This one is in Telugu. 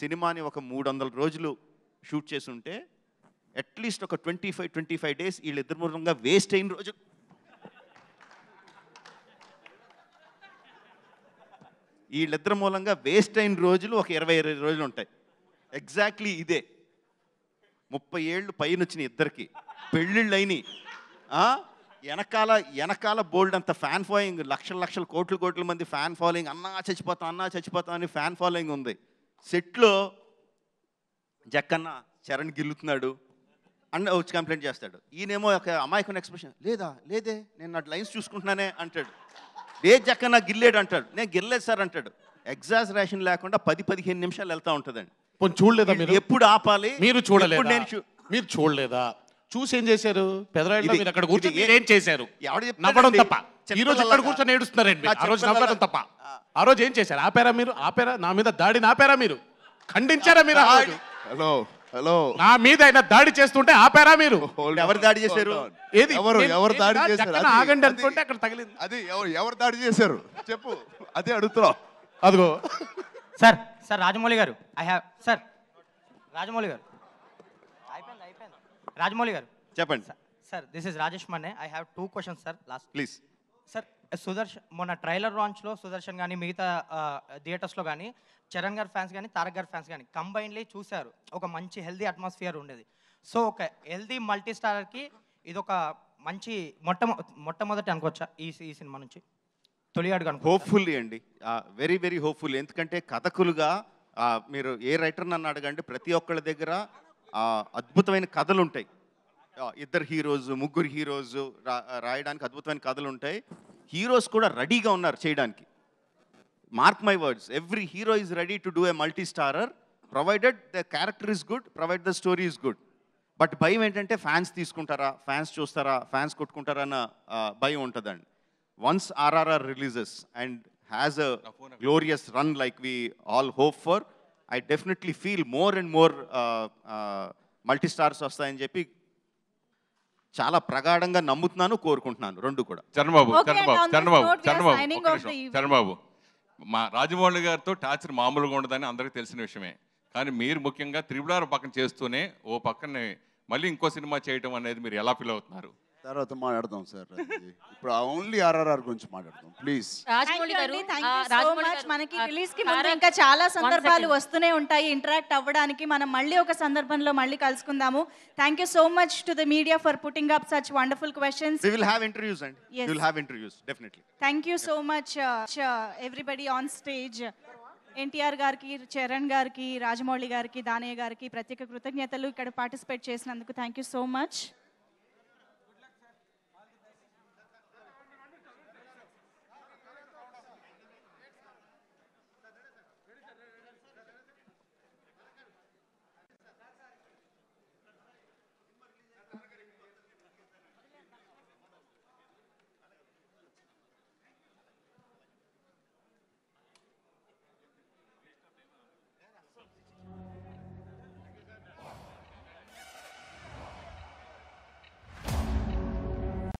సినిమాని ఒక మూడు వందల రోజులు షూట్ చేసి ఉంటే అట్లీస్ట్ ఒక twenty five twenty five days వీళ్ళిద్దరు మూలంగా వేస్ట్ అయిన రోజు వీళ్ళిద్దరి మూలంగా వేస్ట్ అయిన రోజులు ఒక ఇరవై ఇరవై రోజులు ఉంటాయి ఎగ్జాక్ట్లీ ఇదే ముప్పై ఏళ్ళు పైన వచ్చిన ఇద్దరికి పెళ్ళిళ్ళు అయిన వెనకాల వెనకాల బోల్డ్ అంత ఫ్యాన్ ఫాలోయింగ్ లక్షల లక్షల కోట్లు కోట్ల మంది ఫ్యాన్ ఫాలోయింగ్ అన్నా చచ్చిపోతాం అన్నా చచ్చిపోతాం అని ఫ్యాన్ ఫాలోయింగ్ ఉంది సెట్లో జక్కన్న చరణ్ గిల్లుతున్నాడు అన్న వచ్చి కంప్లైంట్ చేస్తాడు ఈయనేమో ఒక అమాయకుని ఎక్స్ప్రెషన్ లేదా లేదే నేను నా లైన్స్ చూసుకుంటున్నానే అంటాడు లే జక్కన్న గిల్లేడు అంటాడు నేను గిల్లేదు సార్ అంటాడు రేషన్ లేకుండా పది పదిహేను నిమిషాలు వెళ్తా ఉంటుందండి చూడలేదా ఎప్పుడు ఆపాలి మీరు చూడలేదు నేను మీరు చూడలేదా చూసి ఏం చేశారు పెదరాయిలో అక్కడ కూర్చొని ఏం చేశారు నవ్వడం తప్ప ఈ రోజు అక్కడ కూర్చొని ఏడుస్తున్నారండి ఆ రోజు తప్ప ఆ రోజు ఏం చేశారు ఆపారా మీరు ఆపారా నా మీద దాడి ఆపారా మీరు ఖండించారా మీరు హలో హలో నా మీద అయినా దాడి చేస్తుంటే ఆపారా మీరు oh, ఎవరు దాడి చేశారు ఏది ఎవరు ఎవరు దాడి చేశారు ఆగండి అనుకుంటే అక్కడ తగిలింది అది ఎవరు ఎవరు దాడి చేశారు చెప్పు అదే అడుగుతున్నావు అదిగో సార్ సార్ రాజమౌళి గారు ఐ హ్యావ్ సార్ రాజమౌళి గారు రాజమౌళి గారు చెప్పండి sir sir this is Rajesh Manne I have two questions sir last please sir Sudarshan మొన్న ట్రైలర్ లాంచ్లో సుదర్శన్ కానీ మిగతా థియేటర్స్లో కానీ చరణ్ గారి ఫ్యాన్స్ కానీ తారక్ గారి ఫ్యాన్స్ కానీ కంబైన్లీ చూశారు ఒక మంచి హెల్దీ అట్మాస్ఫియర్ ఉండేది సో ఒక హెల్దీ మల్టీ స్టారర్కి ఇది ఒక మంచి మొట్ట మొట్టమొదటి అనుకోవచ్చా ఈ ఈ సినిమా నుంచి తొలి అడుగు హోప్ఫుల్లీ అండి వెరీ వెరీ హోప్ఫుల్ ఎందుకంటే కథకులుగా మీరు ఏ రైటర్ నన్ను అడగండి ప్రతి ఒక్కళ్ళ దగ్గర అద్భుతమైన కథలు ఉంటాయి ఇద్దరు హీరోస్ ముగ్గురు హీరోస్ రాయడానికి అద్భుతమైన కథలు ఉంటాయి హీరోస్ కూడా రెడీగా ఉన్నారు చేయడానికి mark my words every hero is ready to do a multi starrer provided the character is good provide the story is good but భయం ఏంటంటే ఫ్యాన్స్ తీసుకుంటారా ఫ్యాన్స్ చూస్తారా ఫ్యాన్స్ కొట్టుకుంటారా అన్న భయం ఉంటుందండి once RRR releases and has a glorious run like we all hope for I definitely feel more and more multi stars వస్తాయని చెప్పి చాలా ప్రగాఢంగా నమ్ముతున్నాను కోరుకుంటున్నాను రెండు కూడా చరణబాబు చరణబాబు చరణబాబు చరణబాబు చరణబాబు మా రాజమౌళి గారితో టార్చర్ మామూలుగా ఉండదని అందరికీ తెలిసిన విషయమే కానీ మీరు ముఖ్యంగా త్రిపుడారు పక్కన చేస్తూనే ఓ పక్కనే మళ్ళీ ఇంకో సినిమా చేయటం అనేది మీరు ఎలా ఫీల్ అవుతున్నారు తర్వాత మాట్లాడదాం సార్ ఇప్పుడు ఓన్లీ ఆర్ఆర్ఆర్ గురించి మాట్లాడదాం ప్లీజ్ రాజమౌళి గారు రాజమౌళి మనకి రిలీజ్ కి ఇంకా చాలా సందర్భాలు వస్తూనే ఉంటాయి ఇంటరాక్ట్ అవ్వడానికి మనం మళ్ళీ ఒక సందర్భంలో మళ్ళీ కలుసుకుందాము thank you so much to the media for putting up such wonderful questions will have interviews and will interviews definitely thank you so much everybody on stage NTR గారికి చరణ్ గారికి రాజమౌళి గారికి దానయ్య గారికి ప్రత్యేక కృతజ్ఞతలు ఇక్కడ పార్టిసిపేట్ చేసినందుకు థ్యాంక్ యూ సో మచ్